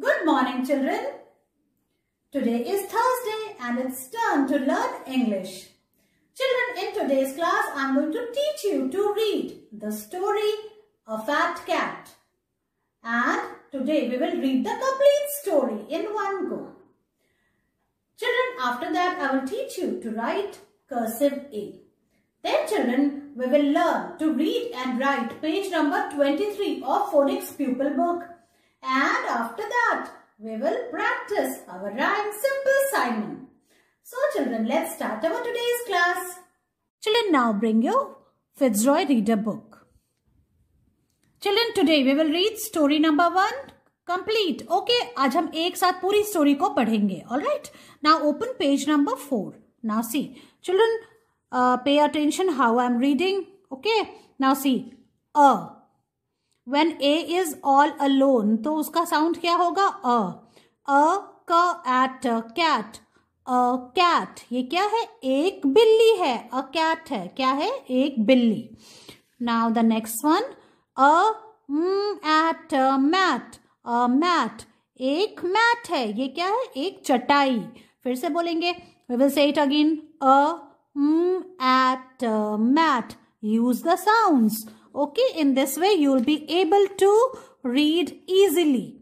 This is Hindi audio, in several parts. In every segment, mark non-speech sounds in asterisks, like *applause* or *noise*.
Good morning children. Today is Thursday and it's time to learn English. Children, in today's class, I'm going to teach you to read the story A Fat Cat. And today we will read the complete story in one go. Children, after that I will teach you to write cursive A. Then children, we will learn to read and write page number 23 of phonics pupil book and after that, we will practice our rhyme Simple Simon. So children, let's start our today's class. Children, now bring your Fitzroy Reader book. Children, today we will read story number one. Complete. Okay, आज हम एक साथ पूरी स्टोरी को पढ़ेंगे all right now open page number four now see children pay attention how I am reading okay now see a when A is all alone तो उसका साउंड क्या होगा अ अ c at cat a cat ये क्या है एक बिल्ली है अ कैट है क्या है एक बिल्ली now the next one a at mat a mat एक मैट है ये क्या है एक चटाई फिर से बोलेंगे we will say it again a at mat use the sounds Okay, in this way you will be able to read easily.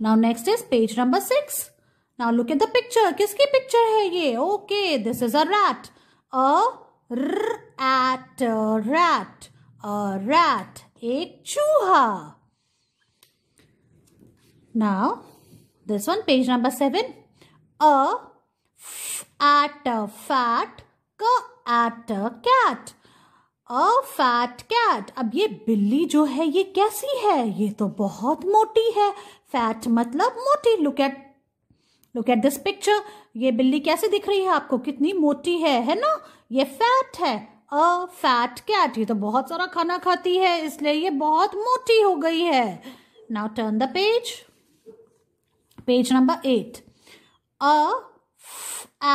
Now next is page number 6. Now look at the picture. Kiski picture hai ye? Okay, this is a rat. A rat, a rat, a rat, a chuha. Now, this one, page number 7. A f at a fat, ka at a cat. A fat cat अब ये बिल्ली जो है ये कैसी है ये तो बहुत मोटी है फैट मतलब मोटी look at look at this picture ये बिल्ली कैसी दिख रही है आपको कितनी मोटी है है ना ये फैट है अ फैट कैट ये तो बहुत सारा खाना खाती है इसलिए ये बहुत मोटी हो गई है now turn the page page number eight a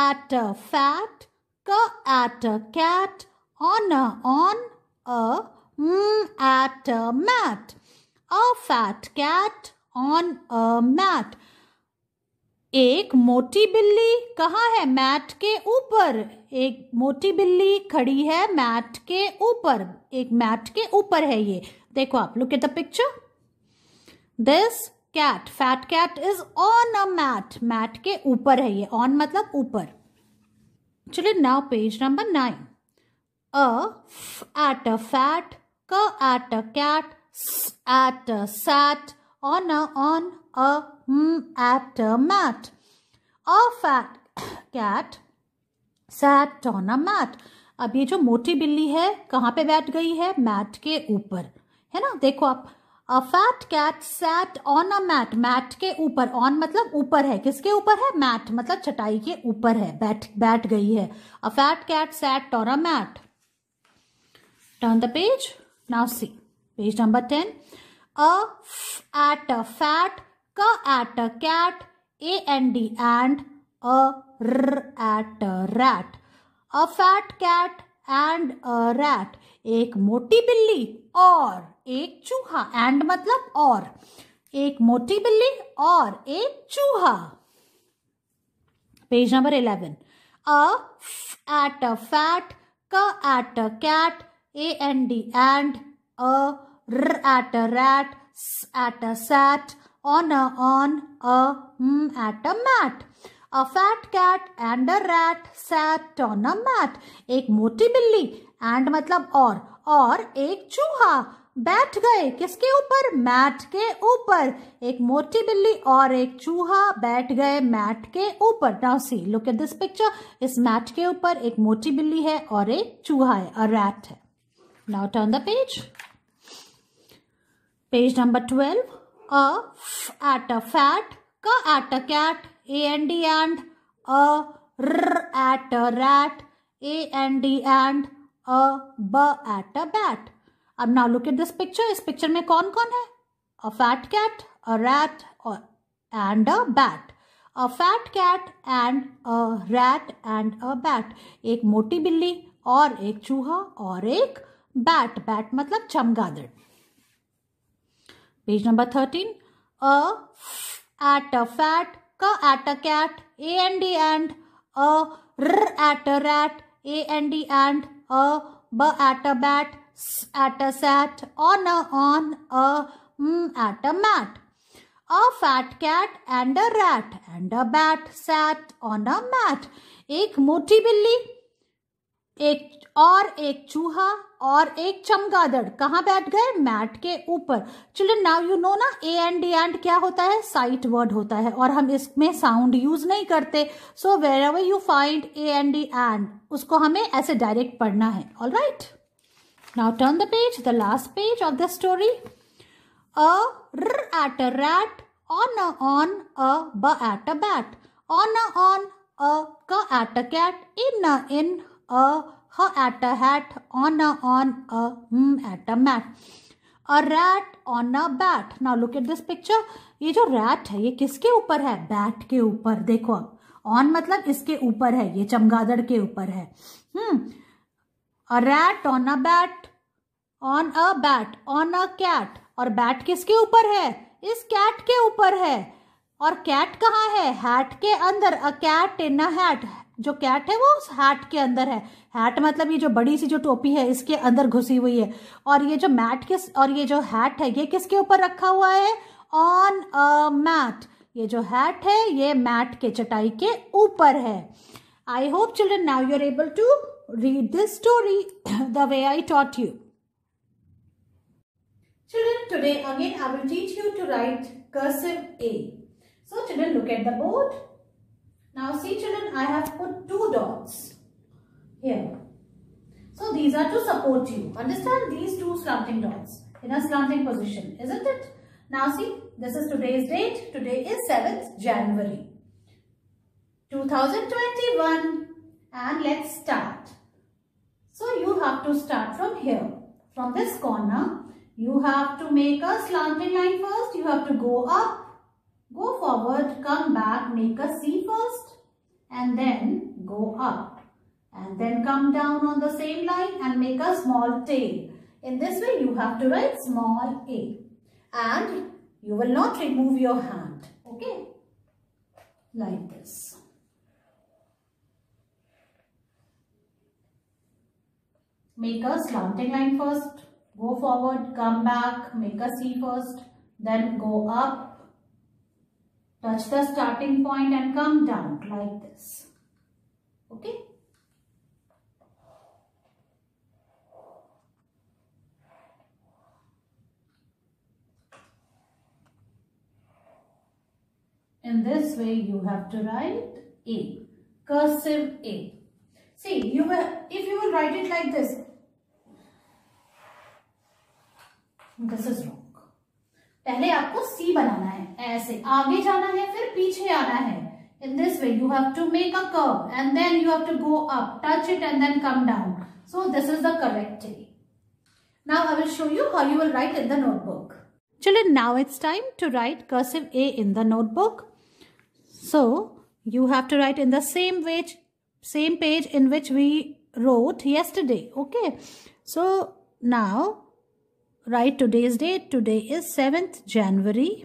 at fat c at cat on a on a mm, at a mat a fat cat on a mat एक मोटी बिल्ली कहाँ है मैट के ऊपर एक मोटी बिल्ली खड़ी है मैट के ऊपर एक मैट के ऊपर है ये देखो आप look at the picture this cat fat cat is on a mat mat के ऊपर है ये ऑन मतलब ऊपर चलिए now page number nine A at a fat, K at a cat, S at a sat, on a on, a m at a mat. A fat *coughs* cat sat on a mat. अब ये जो मोटी बिल्ली है कहाँ पे बैठ गई है मैट के ऊपर है ना देखो आप a fat cat sat on a mat mat के ऊपर ऑन मतलब ऊपर है किसके ऊपर है मैट मतलब चटाई के ऊपर है बैठ बैठ गई है a fat cat sat on a mat Turn the page. Now see. Page number 10. A f at a fat, k at a cat, a n d and a r at a rat. A fat cat and a rat एक मोटी बिल्ली और एक चूहा एंड मतलब और एक मोटी बिल्ली और एक चूहा page number eleven a at a fat c at a cat A N D and a r at a rat s at a sat on a on a m at a mat a fat cat and a rat sat on a mat एक मोटी बिल्ली and मतलब और और एक चूहा बैठ गए किसके ऊपर मैट के ऊपर एक मोटी बिल्ली और एक चूहा बैठ गए मैट के ऊपर now see look at this picture इस मैट के ऊपर एक मोटी बिल्ली है और एक चूहा है और रैट है Now turn the page. Page number twelve. A f at a fat, k at a cat, a and d and, a r at a rat, a and d and, a b at a bat. अब now look at this picture इस पिक्चर में कौन कौन है a fat cat a rat and a bat a fat cat and a rat and a bat एक मोटी बिल्ली और एक चूहा और एक बैट बैट मतलब चमगादड़ page number thirteen a at a fat c at a cat A N D and a r at a rat A N D and a b at a bat at a sat on a on a mm, at a mat a fat cat and a rat and a bat sat on a mat एक मोटी बिल्ली एक और एक चूहा और एक चमगादड़ कहाँ बैठ गए मैट के ऊपर चिल्ड्रन नाउ यू नो ना ए एंड डी एंड क्या होता है साइट वर्ड होता है और हम इसमें साउंड यूज नहीं करते so wherever you find A N D and उसको हमें ऐसे डायरेक्ट पढ़ना है all right now turn the page the last page of the story a at a rat on a on a b at a bat on a on a c at a cat in a in a at a hat on a on a at a mat a rat on a bat now look at this picture ये जो रैट है ये किसके ऊपर है बैट के ऊपर देखो अब ऑन मतलब इसके ऊपर है ये चमगादड़ के ऊपर है hmm a rat on a bat on a bat on a cat और बैट किसके ऊपर है इस कैट के ऊपर है और कैट कहाँ है हैट के अंदर a cat in a hat जो कैट है वो उस हैट के अंदर है हैट मतलब ये जो बड़ी सी जो टोपी है इसके अंदर घुसी हुई है और ये जो मैट किस और ये जो हैट है ये किसके ऊपर रखा हुआ है ऑन अ मैट ये जो हैट है ये मैट के चटाई के ऊपर है I hope children now you're able to read this story the way I taught you Children, today again I will teach you to write cursive A. So children, look at the board. Now see children, I have put two dots here. So these are to support you. Understand these two slanting dots in a slanting position, isn't it? Now see, this is today's date. Today is 7th January 2021 and let's start. So you have to start from here. From this corner, you have to make a slanting line first. You have to go up Go forward, come back, make a C first and then go up. And then come down on the same line and make a small tail. In this way, you have to write small a. And you will not remove your hand. Okay? Like this. Make a slanting line first. Go forward, come back, make a C first. Then go up touch the starting point and come down like this. Okay. In this way you have to write A, cursive A. See, you will, if you will write it like this, this is wrong. पहले आपको सी बनाना है ऐसे आगे जाना है फिर पीछे आना है in this way you have to make a curve and then you have to go up touch it and then come down so this is the correct way now i will show you how you will write in the notebook children now it's time to write cursive a in the notebook so you have to write in the same page same page in which we wrote yesterday okay so now write today's date. Today is 7th January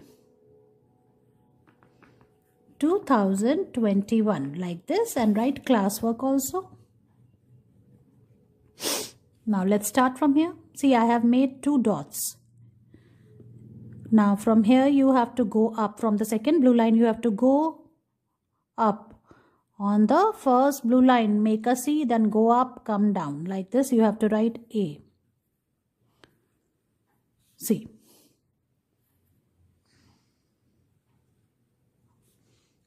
2021 like this and write classwork also. Now let's start from here. See I have made two dots. Now from here you have to go up from the second blue line you have to go up on the first blue line make a C then go up come down like this you have to write A See,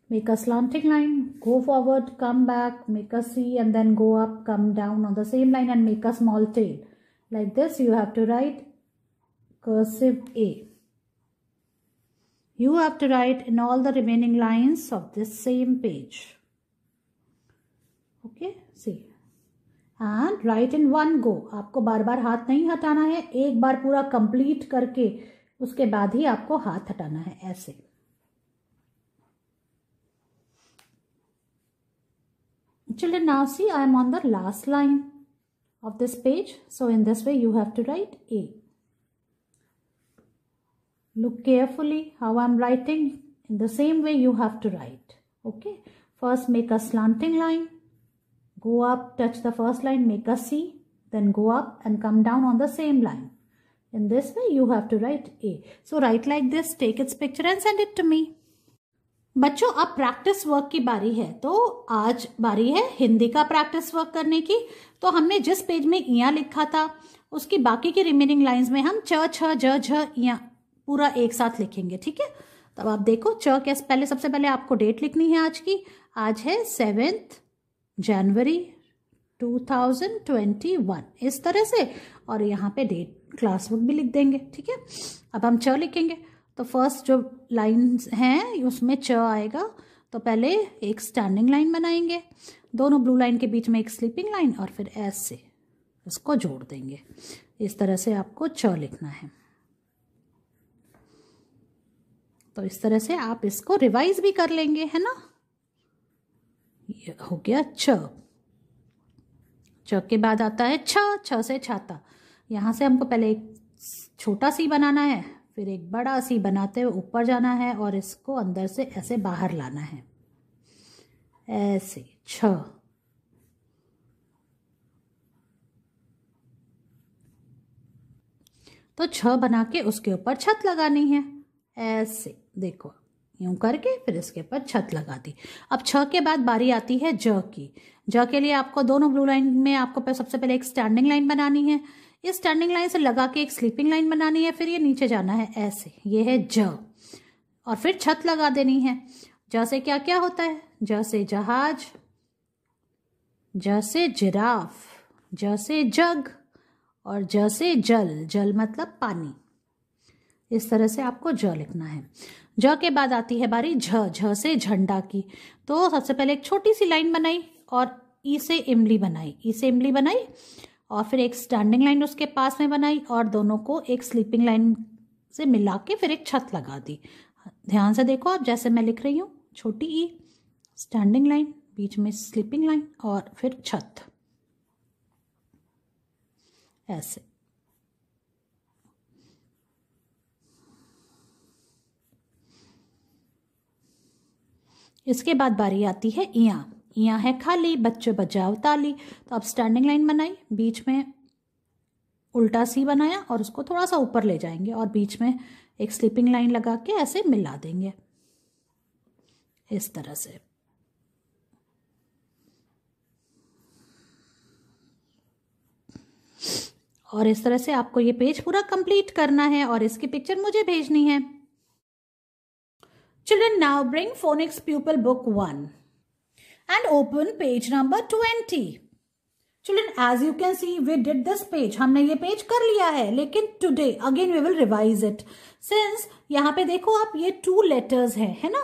make a slanting line, go forward, come back, make a C and then go up, come down on the same line and make a small tail. Like this you have to write cursive A. You have to write in all the remaining lines of this same page. Okay, see. And write in one go आपको बार बार हाथ नहीं हटाना है एक बार पूरा कंप्लीट करके उसके बाद ही आपको हाथ हटाना है ऐसे children now see I am on the last line of this page so in this way you have to write a look carefully how I am writing in the same way you have to write okay first make a slanting line Go up, touch the first line, make a C, then go up and come down on the same line. In this way, you have to write A. So write like this, take its picture and send it to me. बच्चों अब प्रैक्टिस वर्क की बारी है तो आज बारी है हिंदी का प्रैक्टिस वर्क करने की तो हमने जिस पेज में इया लिखा था उसकी बाकी के रिमेनिंग लाइंस में हम च छ ज झ इया पूरा एक साथ लिखेंगे ठीक है तब आप देखो च कैसे पहले सबसे पहले आपको डेट लिखनी है आज की आज है सेवेंथ जनवरी 2021 इस तरह से और यहाँ पे डेट क्लास वर्क भी लिख देंगे ठीक है अब हम च लिखेंगे तो फर्स्ट जो लाइन हैं उसमें च आएगा तो पहले एक स्टैंडिंग लाइन बनाएंगे दोनों ब्लू लाइन के बीच में एक स्लीपिंग लाइन और फिर एस से इसको जोड़ देंगे इस तरह से आपको च लिखना है तो इस तरह से आप इसको रिवाइज भी कर लेंगे है ना हो गया छ के बाद आता है छ छ से छाता यहाँ से हमको पहले एक छोटा सी बनाना है फिर एक बड़ा सी बनाते हुए ऊपर जाना है और इसको अंदर से ऐसे बाहर लाना है ऐसे छ तो छ बना के उसके ऊपर छत लगानी है ऐसे देखो यूं करके फिर इसके ऊपर छत लगा दी अब छ के बाद बारी आती है ज की ज के लिए आपको दोनों ब्लू लाइन में आपको सबसे पहले एक स्टैंडिंग लाइन बनानी है इस स्टैंडिंग लाइन से लगा के एक स्लीपिंग लाइन बनानी है फिर ये नीचे जाना है ऐसे ये है ज और फिर छत लगा देनी है ज से क्या क्या होता है ज से जहाज ज से जिराफ ज से जग और ज से जल जल मतलब पानी इस तरह से आपको ज लिखना है ज के बाद आती है बारी झ झ से झंडा की तो सबसे पहले एक छोटी सी लाइन बनाई और ई से इमली बनाई ई से इमली बनाई और फिर एक स्टैंडिंग लाइन उसके पास में बनाई और दोनों को एक स्लीपिंग लाइन से मिला के फिर एक छत लगा दी ध्यान से देखो आप जैसे मैं लिख रही हूँ छोटी ई स्टैंडिंग लाइन बीच में स्लीपिंग लाइन और फिर छत ऐसे इसके बाद बारी आती है इया इया है खाली बच्चे बजाओ ताली तो अब स्टैंडिंग लाइन बनाई बीच में उल्टा सी बनाया और उसको थोड़ा सा ऊपर ले जाएंगे और बीच में एक स्लीपिंग लाइन लगा के ऐसे मिला देंगे इस तरह से और इस तरह से आपको ये पेज पूरा कंप्लीट करना है और इसकी पिक्चर मुझे भेजनी है Children, now bring Phonics Pupil Book 1 and open page number 20. Children, as you can see, we did this page. हमने ये page कर लिया है लेकिन today again we will revise it. Since यहाँ पे देखो आप ये two letters हैं है ना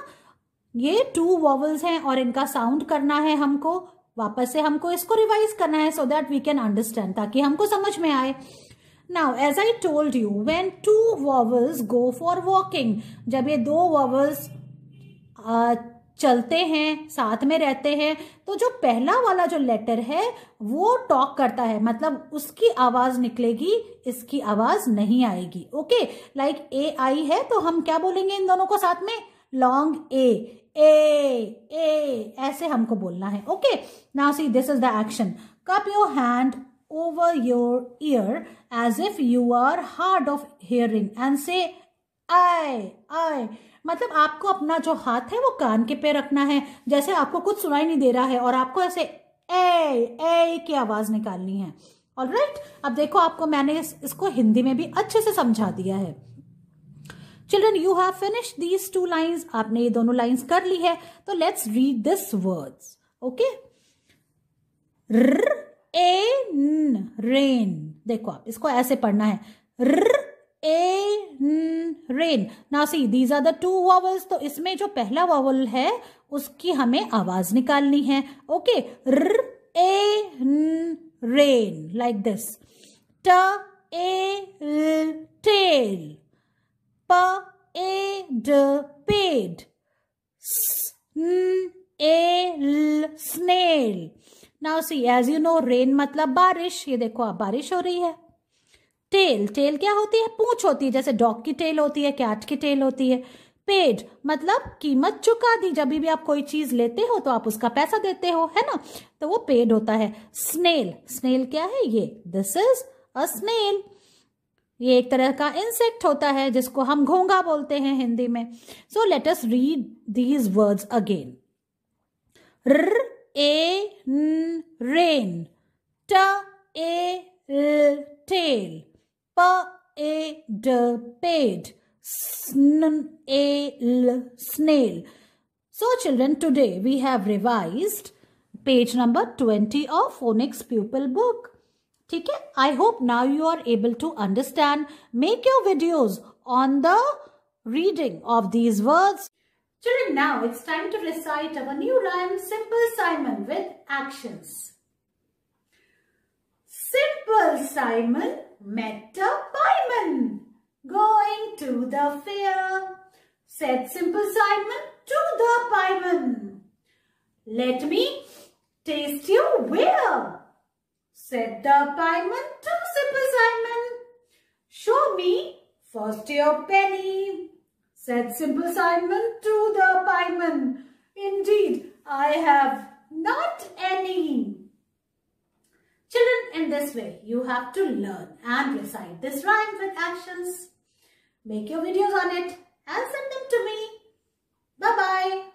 ये two vowels हैं और इनका sound करना है हमको वापस से हमको इसको revise करना है so that we can understand. ताकि हमको समझ में आए now as I told you when two vowels go for walking जब ये दो वॉवल्स चलते हैं साथ में रहते हैं तो जो पहला वाला जो लेटर है वो टॉक करता है मतलब उसकी आवाज निकलेगी इसकी आवाज नहीं आएगी ओके लाइक ए आई है तो हम क्या बोलेंगे इन दोनों को साथ में लॉन्ग ए ए ए ऐसे हमको बोलना है okay now see this is the action cup your hand over your ear as if you are hard of hearing and say I, I. मतलब आपको अपना जो हाथ है वो कान के पे रखना है जैसे आपको कुछ सुनाई नहीं दे रहा है और आपको ऐसे ए ए की आवाज निकालनी है ऑल राइट right? अब देखो आपको मैंने इस, इसको हिंदी में भी अच्छे से समझा दिया है children you have finish these two lines आपने ये दोनों लाइन्स कर ली है तो let's read this words okay A N rain देखो आप इसको ऐसे पढ़ना है र ए न रेन ना see these are the two vowels तो इसमें जो पहला वॉवल है उसकी हमें आवाज निकालनी है okay raw A N rain like this ट ए ल टेल प ए ड paid sn a l snail now see as you know rain मतलब बारिश ये देखो अब बारिश हो रही है टेल टेल क्या होती है पूछ होती है जैसे डॉग की टेल होती है कैट की टेल होती है पेड मतलब कीमत चुका दी जब भी आप कोई चीज लेते हो तो आप उसका पैसा देते हो है ना तो वो पेड होता है स्नेल स्नेल क्या है ये दिस इज अ स्नेल ये एक तरह का इंसेक्ट होता है जिसको हम घोंगा बोलते हैं हिंदी में so let us read these words again a n rain t a l tail p a d paid s n a l snail so children today we have revised page number 20 of phonics pupil book okay i hope now you are able to understand make your videos on the reading of these words Children, now it's time to recite our new rhyme, Simple Simon with actions. Simple Simon met a pieman going to the fair. Said Simple Simon to the pieman, Let me taste your where? Said the pieman to Simple Simon, Show me first your penny. Said simple Simon to the pieman, Indeed, I have not any. Children, in this way, you have to learn and recite this rhyme with actions. Make your videos on it and send them to me. Bye-bye.